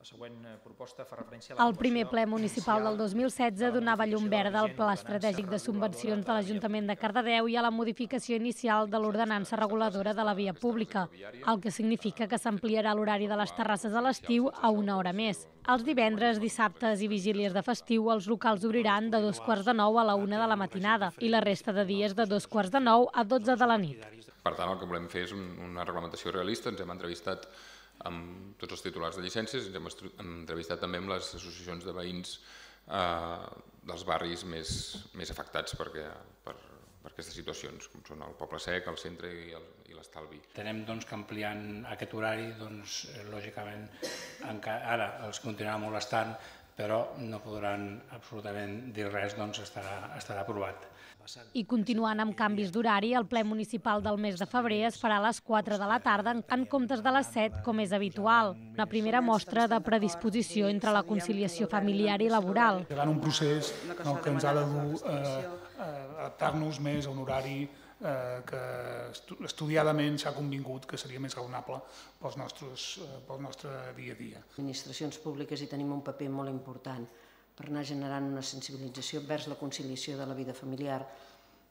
La següent eh, proposta fa referència a la El primer ple municipal del 2016 donava llum verda al Pla Estratègic de Subvencions de l'Ajuntament de Cardedeu i a la modificació inicial de l'ordenança reguladora de la via pública, el que significa que s'ampliarà l'horari de les terrasses a l'estiu a una hora més. Els divendres, dissabtes i vigílies de festiu els locals obriran de dos quarts de nou a la una de la matinada i la resta de dies de dos quarts de nou a dotze de la nit. Per tant, el que volem fer és una reglamentació realista. Ens hem entrevistat amb tots els titulars de llicències, ens hem entrevistat també amb les associacions de veïns eh, dels barris més, més afectats perquè, per, per aquestes situacions, com són el Poble Sec, el Centre i l'Estalvi. Tenem doncs, que ampliant aquest horari, doncs, eh, lògicament, ara els continuarà molestant però no podran absolutament dir res, doncs estarà, estarà aprovat. I continuant amb canvis d'horari, el ple municipal del mes de febrer es farà a les 4 de la tarda en comptes de les 7, com és habitual. Una primera mostra de predisposició entre la conciliació familiar i laboral. ha un procés no, que ens ha de dur eh, Eh, adaptar-nos més a un horari eh, que estudiadament s'ha convingut que seria més raonable pels nostres, eh, pel nostre dia a dia. Les administracions públiques hi tenim un paper molt important per anar generant una sensibilització vers la conciliació de la vida familiar,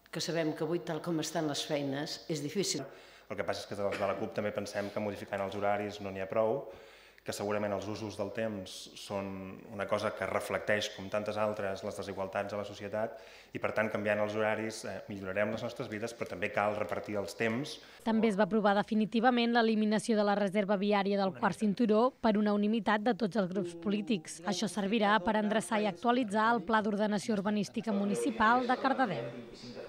que sabem que avui, tal com estan les feines, és difícil. El que passa és que des de la CUP també pensem que modificant els horaris no n'hi ha prou, que segurament els usos del temps són una cosa que reflecteix, com tantes altres, les desigualtats a la societat i, per tant, canviant els horaris eh, millorarem les nostres vides, però també cal repartir els temps. També es va aprovar definitivament l'eliminació de la reserva viària del quart cinturó per una unanimitat de tots els grups polítics. Això servirà per endreçar i actualitzar el Pla d'Ordenació Urbanística Municipal de Cardedeu.